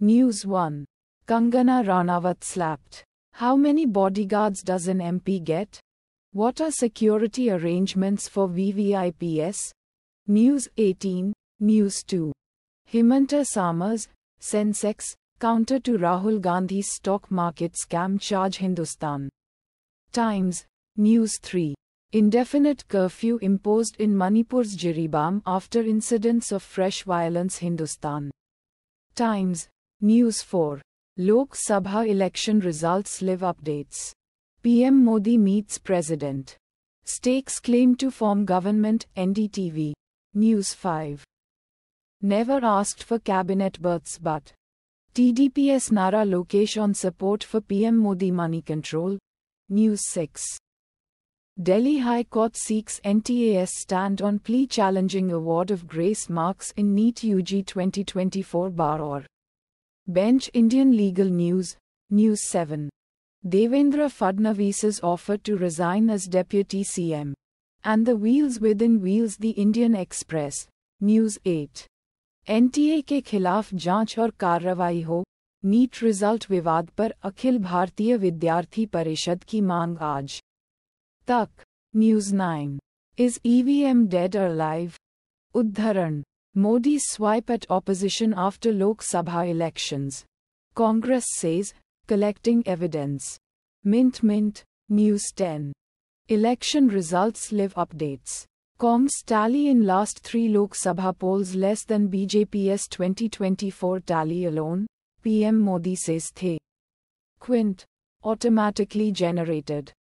News 1. Kangana Ranawat slapped. How many bodyguards does an MP get? What are security arrangements for VVIPs? News 18. News 2. Himanta Samars, Sensex, counter to Rahul Gandhi's stock market scam charge Hindustan. Times. News 3. Indefinite curfew imposed in Manipur's Jiribam after incidents of fresh violence Hindustan. Times. News 4. Lok Sabha election results live updates. PM Modi meets President. Stakes claim to form government, NDTV. News 5. Never asked for cabinet berths but. TDPS Nara Lokesh on support for PM Modi money control. News 6. Delhi High Court seeks NTAS stand on plea challenging award of grace marks in NEET UG 2024 bar or. Bench Indian Legal News, News 7. Devendra Fadnavis's offer to resign as Deputy CM. And the Wheels Within Wheels The Indian Express, News 8. NTA ke khilaf jaanch aur karravai ho, neat result vivad par Akhil Bhartiya Vidyarthi Parishad ki maang aaj. Tak, News 9. Is EVM dead or alive? Uddharan. Modi's swipe at opposition after Lok Sabha elections. Congress says, collecting evidence. Mint Mint, News 10. Election results live updates. Com's tally in last three Lok Sabha polls less than BJP's 2024 tally alone, PM Modi says they. Quint. Automatically generated.